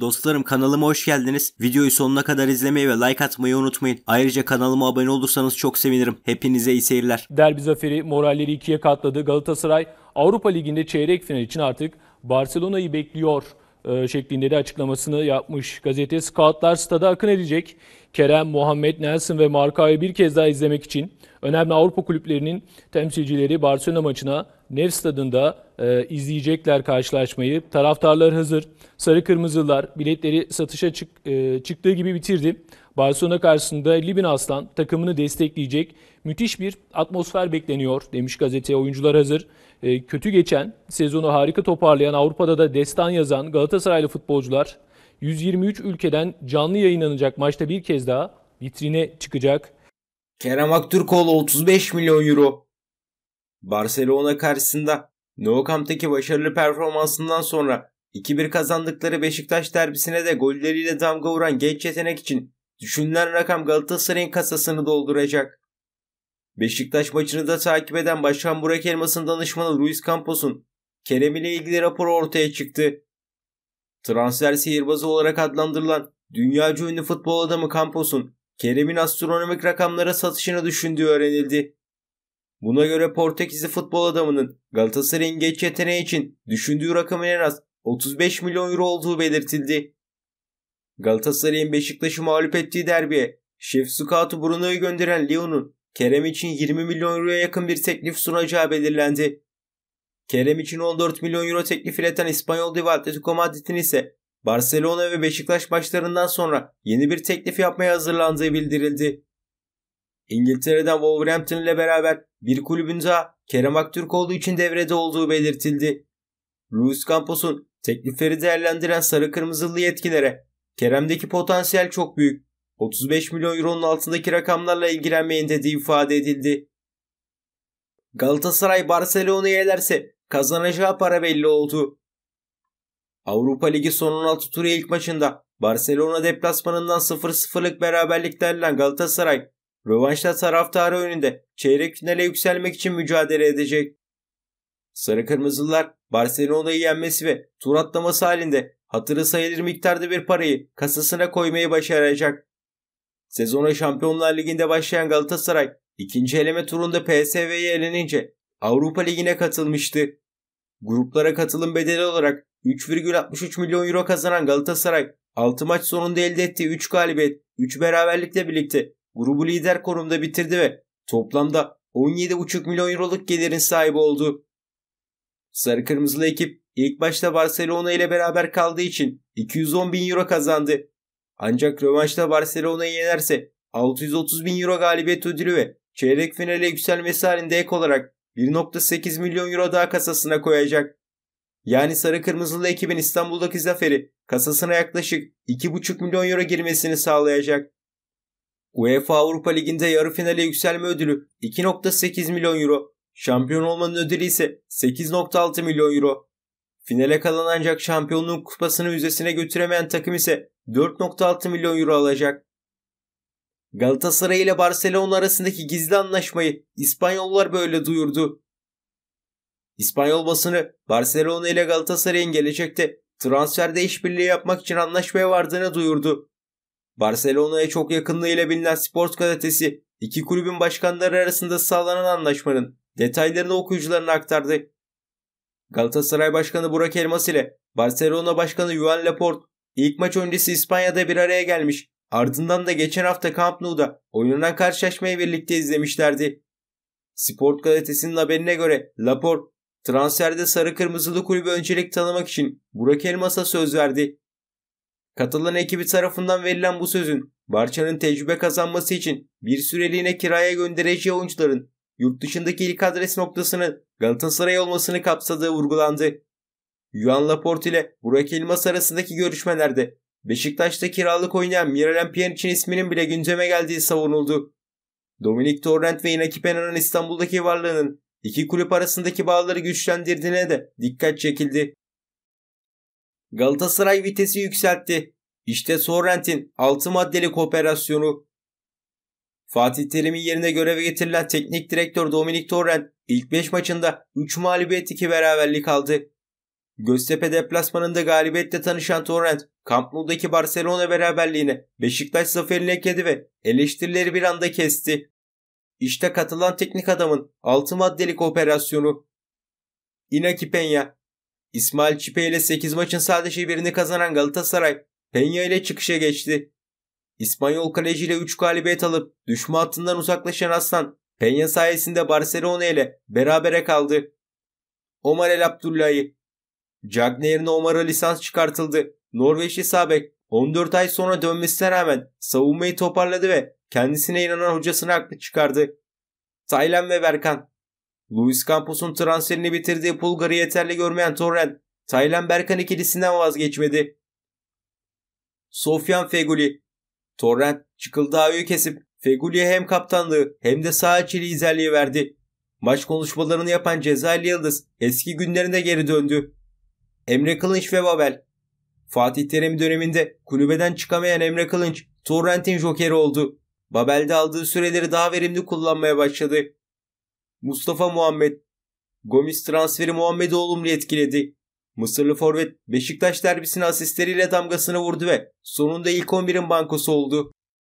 Dostlarım kanalıma hoş geldiniz. Videoyu sonuna kadar izlemeyi ve like atmayı unutmayın. Ayrıca kanalıma abone olursanız çok sevinirim. Hepinize iyi seyirler. Derbi zaferi moralleri ikiye katladı. Galatasaray Avrupa Ligi'nde çeyrek final için artık Barcelona'yı bekliyor. E, şeklinde de açıklamasını yapmış. Gazete Scoutlar stada akın edecek. Kerem, Muhammed, Nelson ve Marka'yı bir kez daha izlemek için önemli Avrupa kulüplerinin temsilcileri Barcelona maçına Nev Stadında e, izleyecekler karşılaşmayı. Taraftarlar hazır. Sarı Kırmızılar biletleri satışa çık, e, çıktığı gibi bitirdi. Barcelona karşısında Libin Aslan takımını destekleyecek müthiş bir atmosfer bekleniyor demiş gazete. Oyuncular hazır. E, kötü geçen sezonu harika toparlayan Avrupa'da da destan yazan Galatasaraylı futbolcular 123 ülkeden canlı yayınlanacak maçta bir kez daha vitrine çıkacak. Kerem Aktürkoğlu 35 milyon euro. Barcelona karşısında Nou Camp'taki başarılı performansından sonra 2-1 kazandıkları Beşiktaş derbisine de golleriyle damga vuran genç yetenek için Düşünülen rakam Galatasaray'ın kasasını dolduracak. Beşiktaş maçını da takip eden Başkan Burak Elmas'ın danışmanı Luis Campos'un Kerem ile ilgili raporu ortaya çıktı. Transfer sihirbazı olarak adlandırılan dünyaca ünlü futbol adamı Campos'un Kerem'in astronomik rakamlara satışını düşündüğü öğrenildi. Buna göre Portekizli futbol adamının Galatasaray'ın geç yeteneği için düşündüğü rakamın en az 35 milyon euro olduğu belirtildi. Galatasaray'ın Beşiktaş'ı mağlup ettiği derbiye Şefsukat'ı Bruno'yu gönderen Lyon'un Kerem için 20 milyon euroya yakın bir teklif sunacağı belirlendi. Kerem için 14 milyon euro teklif ileten İspanyol devi Atletico Madrid'in ise Barcelona ve Beşiktaş maçlarından sonra yeni bir teklif yapmaya hazırlandığı bildirildi. İngiltere'den Wolverhampton ile beraber bir kulübün daha Kerem olduğu için devrede olduğu belirtildi. Luis Campos'un teklifleri değerlendiren sarı kırmızılı yetkilere Kerem'deki potansiyel çok büyük. 35 milyon euronun altındaki rakamlarla ilgilenmeyin dediği ifade edildi. Galatasaray Barcelona'yı elerse kazanacağı para belli oldu. Avrupa Ligi son 16 turu ilk maçında Barcelona deplasmanından 0-0'lık beraberlik derlen Galatasaray, rövanşta taraftarı önünde çeyrek finale yükselmek için mücadele edecek. Sarı Kırmızılar Barcelona'yı yenmesi ve tur atlaması halinde hatırı sayılır miktarda bir parayı kasasına koymayı başaracak. Sezona Şampiyonlar Ligi'nde başlayan Galatasaray ikinci eleme turunda PSV'ye elenince Avrupa Ligi'ne katılmıştı. Gruplara katılım bedeli olarak 3,63 milyon euro kazanan Galatasaray 6 maç sonunda elde ettiği 3 galibiyet, 3 beraberlikle birlikte grubu lider konumda bitirdi ve toplamda 17,5 milyon euroluk gelirin sahibi oldu. Sarı Kırmızılı ekip İlk başta Barcelona ile beraber kaldığı için 210 bin euro kazandı. Ancak rövanşta Barcelona'yı yenerse 630 bin euro galibiyet ödülü ve çeyrek finale yükselmesi halinde ek olarak 1.8 milyon euro daha kasasına koyacak. Yani Sarı Kırmızılı ekibin İstanbul'daki zaferi kasasına yaklaşık 2.5 milyon euro girmesini sağlayacak. UEFA Avrupa Ligi'nde yarı finale yükselme ödülü 2.8 milyon euro, şampiyon olmanın ödülü ise 8.6 milyon euro. Finale kalan ancak şampiyonluğun kupasını yüzesine götüremeyen takım ise 4.6 milyon euro alacak. Galatasaray ile Barcelona arasındaki gizli anlaşmayı İspanyollar böyle duyurdu. İspanyol basını Barcelona ile Galatasaray'ın gelecekte transferde işbirliği yapmak için anlaşmaya vardığını duyurdu. Barcelona'ya çok ile bilinen Sport gazetesi iki kulübün başkanları arasında sağlanan anlaşmanın detaylarını okuyucularına aktardı. Galatasaray Başkanı Burak Elmas ile Barcelona Başkanı Juan Laporte ilk maç öncesi İspanya'da bir araya gelmiş. Ardından da geçen hafta Camp Nou'da oynanan karşılaşmayı birlikte izlemişlerdi. Sport gazetesinin haberine göre Laporte transferde sarı kırmızılı kulübü öncelik tanımak için Burak Elmas'a söz verdi. Katılan ekibi tarafından verilen bu sözün Barça'nın tecrübe kazanması için bir süreliğine kiraya göndereceği oyuncuların yurt dışındaki ilk adres noktasının Galatasaray olmasını kapsadığı vurgulandı. Yuan Laporte ile Burak Elmas arasındaki görüşmelerde Beşiktaş'ta kiralık oynayan Miralem Pjanic'in isminin bile gündeme geldiği savunuldu. Dominik Torrent ve Inaki Pena'nın İstanbul'daki varlığının iki kulüp arasındaki bağları güçlendirdiğine de dikkat çekildi. Galatasaray vitesi yükseltti. İşte Sorrent'in 6 maddeli kooperasyonu. Fatih Terim'in yerine göreve getirilen teknik direktör Dominik Torrent ilk 5 maçında 3 mağlubiyet 2 beraberlik aldı. Göztepe deplasmanında galibiyetle tanışan Torrent, Camp Nou'daki Barcelona beraberliğine Beşiktaş zaferini ekledi ve eleştirileri bir anda kesti. İşte katılan teknik adamın 6 maddelik operasyonu. Inaki Penya İsmail Çipe ile 8 maçın sadece birini kazanan Galatasaray, Penya ile çıkışa geçti. İspanyol kaleciyle 3 galibiyet alıp düşme hattından uzaklaşan Aslan, Peña sayesinde Barcelona ile berabere kaldı. Omar El Abdullah'i, Cagne yerine Omar'a lisans çıkartıldı. Norveçli Sabek 14 ay sonra dönmesine rağmen savunmayı toparladı ve kendisine inanan hocasını haklı çıkardı. Taylan ve Berkan Luis Campos'un transferini bitirdiği Pulgar'ı yeterli görmeyen Torren, Taylan Berkan ikilisinden vazgeçmedi. Sofyan Feguli Torrent Çıkıldağ'ı kesip Feguli'ye hem kaptanlığı hem de sağ içeri liderliği verdi. Maç konuşmalarını yapan Cezayir Yıldız eski günlerine geri döndü. Emre Kılınç ve Babel Fatih Terim döneminde kulübeden çıkamayan Emre Kılınç, Torrent'in jokeri oldu. Babel'de aldığı süreleri daha verimli kullanmaya başladı. Mustafa Muhammed Gomis transferi Muhammedoğlu'nu etkiledi. Mısırlı forvet Beşiktaş derbisine asistleriyle damgasını vurdu ve sonunda ilk 11'in bankosu oldu.